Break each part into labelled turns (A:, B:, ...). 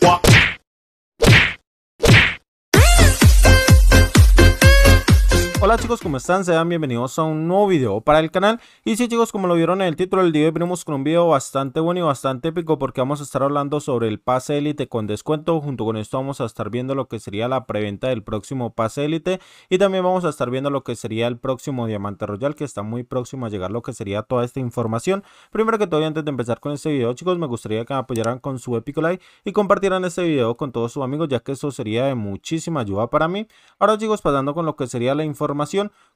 A: pop chicos, ¿cómo están? Sean bienvenidos a un nuevo video para el canal Y si chicos, como lo vieron en el título del día, venimos con un video bastante bueno y bastante épico Porque vamos a estar hablando sobre el pase élite con descuento Junto con esto vamos a estar viendo lo que sería la preventa del próximo pase élite Y también vamos a estar viendo lo que sería el próximo diamante royal Que está muy próximo a llegar lo que sería toda esta información Primero que todo antes de empezar con este video chicos Me gustaría que me apoyaran con su épico like Y compartieran este video con todos sus amigos Ya que eso sería de muchísima ayuda para mí Ahora chicos, pasando con lo que sería la información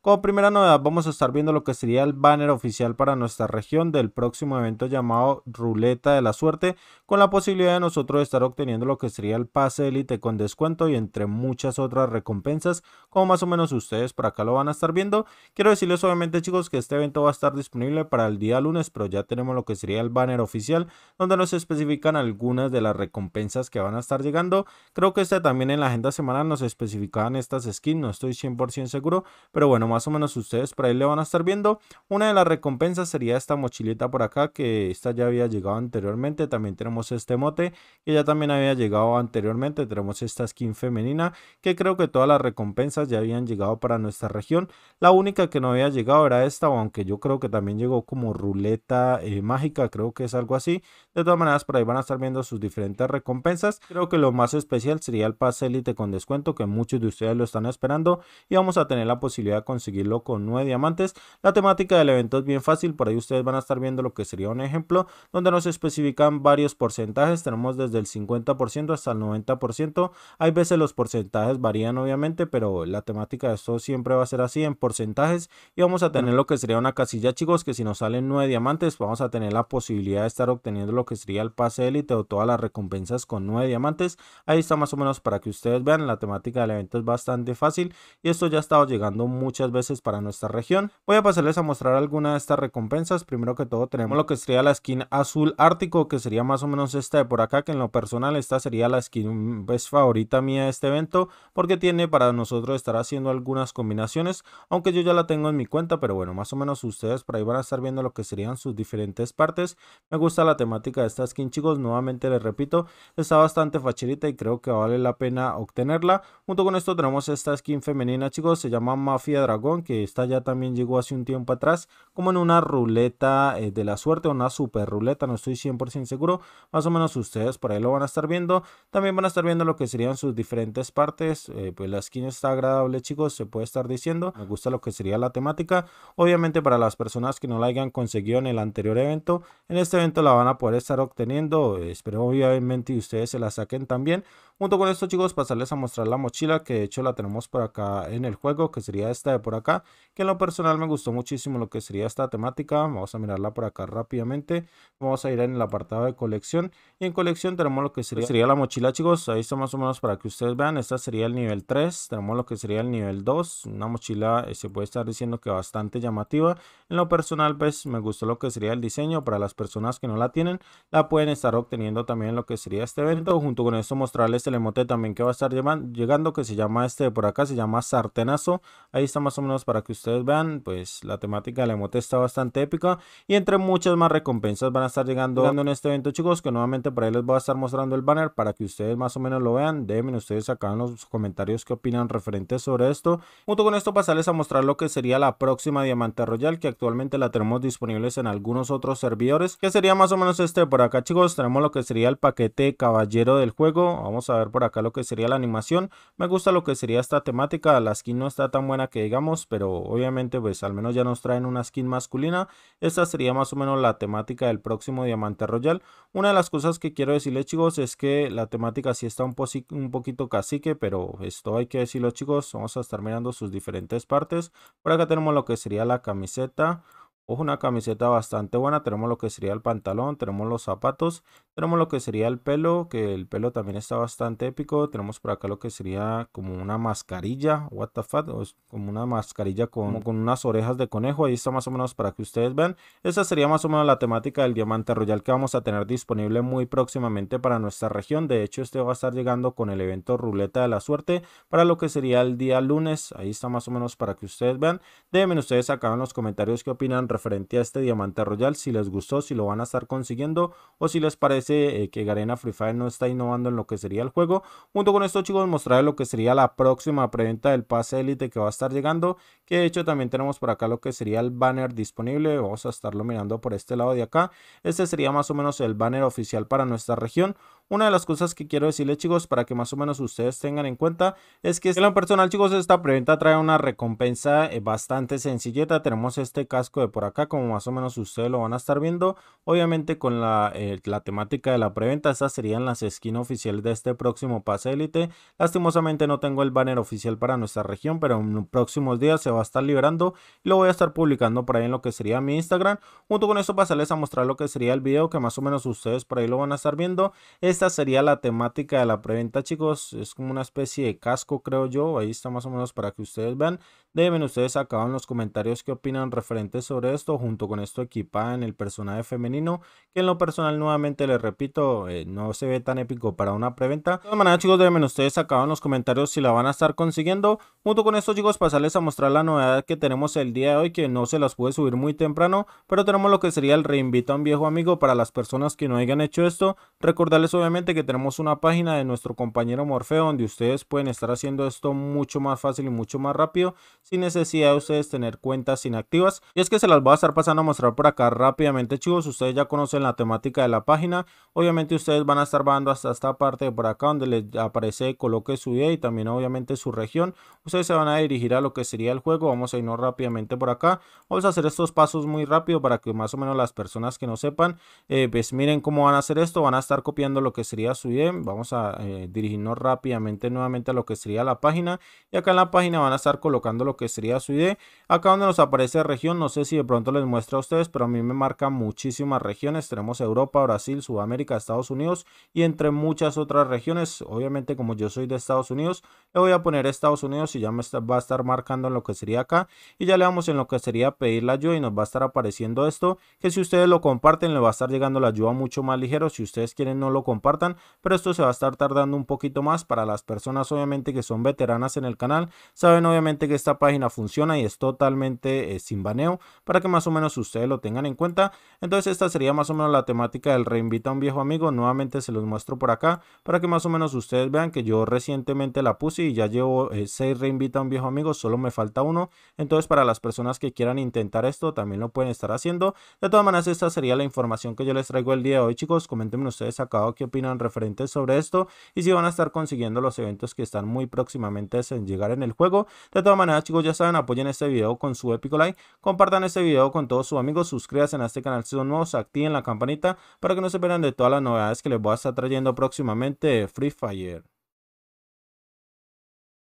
A: como primera novedad vamos a estar viendo lo que sería el banner oficial para nuestra región del próximo evento llamado Ruleta de la Suerte, con la posibilidad de nosotros estar obteniendo lo que sería el pase élite con descuento y entre muchas otras recompensas, como más o menos ustedes por acá lo van a estar viendo. Quiero decirles obviamente chicos que este evento va a estar disponible para el día lunes, pero ya tenemos lo que sería el banner oficial, donde nos especifican algunas de las recompensas que van a estar llegando. Creo que este también en la agenda semanal nos especificaban estas skins, no estoy 100% seguro, pero bueno, más o menos ustedes por ahí le van a estar viendo. Una de las recompensas sería esta mochilita por acá, que esta ya había llegado anteriormente. También tenemos este mote, que ya también había llegado anteriormente. Tenemos esta skin femenina, que creo que todas las recompensas ya habían llegado para nuestra región. La única que no había llegado era esta, aunque yo creo que también llegó como ruleta eh, mágica, creo que es algo así. De todas maneras, por ahí van a estar viendo sus diferentes recompensas. Creo que lo más especial sería el pase élite con descuento, que muchos de ustedes lo están esperando. Y vamos a tener la posibilidad de conseguirlo con 9 diamantes. La temática del evento es bien fácil, por ahí ustedes van a estar viendo lo que sería un ejemplo donde nos especifican varios porcentajes, tenemos desde el 50% hasta el 90%. Hay veces los porcentajes varían obviamente, pero la temática de esto siempre va a ser así en porcentajes y vamos a tener lo que sería una casilla chicos que si nos salen 9 diamantes vamos a tener la posibilidad de estar obteniendo lo que sería el pase élite o todas las recompensas con 9 diamantes. Ahí está más o menos para que ustedes vean, la temática del evento es bastante fácil y esto ya ha llegando muchas veces para nuestra región. Voy a pasarles a mostrar alguna de estas recompensas. Primero que todo tenemos lo que sería la skin azul ártico, que sería más o menos esta de por acá, que en lo personal esta sería la skin mm, pues, favorita mía de este evento, porque tiene para nosotros estar haciendo algunas combinaciones, aunque yo ya la tengo en mi cuenta, pero bueno, más o menos ustedes por ahí van a estar viendo lo que serían sus diferentes partes. Me gusta la temática de esta skin, chicos, nuevamente les repito, está bastante facherita y creo que vale la pena obtenerla. Junto con esto tenemos esta skin femenina, chicos, se llama Mafia Dragón, que está ya también llegó hace un tiempo atrás, como en una ruleta eh, de la suerte, una super ruleta, no estoy 100% seguro, más o menos ustedes por ahí lo van a estar viendo, también van a estar viendo lo que serían sus diferentes partes, eh, pues la skin está agradable chicos, se puede estar diciendo, me gusta lo que sería la temática, obviamente para las personas que no la hayan conseguido en el anterior evento, en este evento la van a poder estar obteniendo, eh, espero obviamente ustedes se la saquen también, junto con esto chicos pasarles a mostrar la mochila que de hecho la tenemos por acá en el juego que sería esta de por acá, que en lo personal me gustó muchísimo lo que sería esta temática. Vamos a mirarla por acá rápidamente. Vamos a ir en el apartado de colección y en colección tenemos lo que sería, sería la mochila, chicos. Ahí está más o menos para que ustedes vean. Esta sería el nivel 3, tenemos lo que sería el nivel 2, una mochila eh, se puede estar diciendo que bastante llamativa. En lo personal, pues me gustó lo que sería el diseño para las personas que no la tienen, la pueden estar obteniendo también lo que sería este evento. Junto con esto mostrarles el emote también que va a estar llegando que se llama este de por acá, se llama sartenazo. Ahí está más o menos para que ustedes vean, pues la temática de la emote está bastante épica y entre muchas más recompensas van a estar llegando, en este evento chicos, que nuevamente por ahí les voy a estar mostrando el banner para que ustedes más o menos lo vean. Déjenme ustedes acá en los comentarios qué opinan referente sobre esto. Junto con esto pasarles a mostrar lo que sería la próxima Diamante Royal, que actualmente la tenemos disponibles en algunos otros servidores, que sería más o menos este por acá chicos. Tenemos lo que sería el paquete caballero del juego, vamos a ver por acá lo que sería la animación. Me gusta lo que sería esta temática, la skin no está tan buena que digamos, pero obviamente pues al menos ya nos traen una skin masculina. Esta sería más o menos la temática del próximo Diamante Royal. Una de las cosas que quiero decirles chicos es que la temática sí está un, un poquito cacique, pero esto hay que decirlo chicos, vamos a estar mirando sus diferentes partes. Por acá tenemos lo que sería la camiseta. Es una camiseta bastante buena. Tenemos lo que sería el pantalón, tenemos los zapatos, tenemos lo que sería el pelo, que el pelo también está bastante épico. Tenemos por acá lo que sería como una mascarilla, what the fuck, como una mascarilla con, con unas orejas de conejo. Ahí está más o menos para que ustedes vean. Esa sería más o menos la temática del diamante royal que vamos a tener disponible muy próximamente para nuestra región. De hecho, este va a estar llegando con el evento ruleta de la suerte para lo que sería el día lunes. Ahí está más o menos para que ustedes vean. Déjenme ustedes acá en los comentarios qué opinan frente a este diamante royal, si les gustó, si lo van a estar consiguiendo o si les parece eh, que Garena Free Fire no está innovando en lo que sería el juego. Junto con esto chicos mostraré lo que sería la próxima preventa del pase élite que va a estar llegando, que de hecho también tenemos por acá lo que sería el banner disponible, vamos a estarlo mirando por este lado de acá. Este sería más o menos el banner oficial para nuestra región. Una de las cosas que quiero decirles chicos para que más o menos ustedes tengan en cuenta es que en lo personal chicos esta preventa trae una recompensa eh, bastante sencilleta. Tenemos este casco de por acá como más o menos ustedes lo van a estar viendo. Obviamente con la, eh, temática de la preventa, estas serían las esquinas oficiales de este próximo pase élite. Lastimosamente no tengo el banner oficial para nuestra región, pero en los próximos días se va a estar liberando y lo voy a estar publicando por ahí en lo que sería mi Instagram. Junto con eso pasarles a mostrar lo que sería el video que más o menos ustedes por ahí lo van a estar viendo. Esta sería la temática de la preventa chicos, es como una especie de casco creo yo, ahí está más o menos para que ustedes vean. Deben ustedes acá en los comentarios qué opinan referentes sobre eso esto junto con esto equipada en el personaje femenino, que en lo personal nuevamente les repito, eh, no se ve tan épico para una preventa. De todas chicos, déjenme ustedes acá en los comentarios si la van a estar consiguiendo. Junto con esto chicos, pasarles a mostrar la novedad que tenemos el día de hoy, que no se las pude subir muy temprano, pero tenemos lo que sería el reinvito a un viejo amigo para las personas que no hayan hecho esto. Recordarles obviamente que tenemos una página de nuestro compañero Morfeo, donde ustedes pueden estar haciendo esto mucho más fácil y mucho más rápido, sin necesidad de ustedes tener cuentas inactivas. Y es que se las voy a estar pasando a mostrar por acá rápidamente chicos, ustedes ya conocen la temática de la página, obviamente ustedes van a estar bajando hasta esta parte por acá donde les aparece coloque su ID y también obviamente su región, ustedes se van a dirigir a lo que sería el juego, vamos a irnos rápidamente por acá, vamos a hacer estos pasos muy rápido para que más o menos las personas que no sepan, eh, pues miren cómo van a hacer esto, van a estar copiando lo que sería su ID, vamos a eh, dirigirnos rápidamente nuevamente a lo que sería la página y acá en la página van a estar colocando lo que sería su ID acá donde nos aparece región, no sé si de pronto les muestro a ustedes, pero a mí me marca muchísimas regiones. Tenemos Europa, Brasil, Sudamérica, Estados Unidos y entre muchas otras regiones. Obviamente como yo soy de Estados Unidos, le voy a poner Estados Unidos y ya me va a estar marcando en lo que sería acá. Y ya le damos en lo que sería pedir la ayuda y nos va a estar apareciendo esto. Que si ustedes lo comparten, le va a estar llegando la ayuda mucho más ligero. Si ustedes quieren no lo compartan, pero esto se va a estar tardando un poquito más para las personas obviamente que son veteranas en el canal. Saben obviamente que esta página funciona y es totalmente eh, sin baneo. Para que más o menos ustedes lo tengan en cuenta. Entonces esta sería más o menos la temática del reinvita a un viejo amigo. Nuevamente se los muestro por acá para que más o menos ustedes vean que yo recientemente la puse y ya llevo 6 eh, reinvita a un viejo amigo. Solo me falta uno. Entonces para las personas que quieran intentar esto también lo pueden estar haciendo. De todas maneras esta sería la información que yo les traigo el día de hoy chicos. Coméntenme ustedes acá qué opinan referente sobre esto y si van a estar consiguiendo los eventos que están muy próximamente en llegar en el juego. De todas maneras chicos ya saben apoyen este video con su épico like. Compartan este video video con todos sus amigos, suscríbanse a este canal si son nuevos, activen la campanita para que no se pierdan de todas las novedades que les voy a estar trayendo próximamente Free Fire.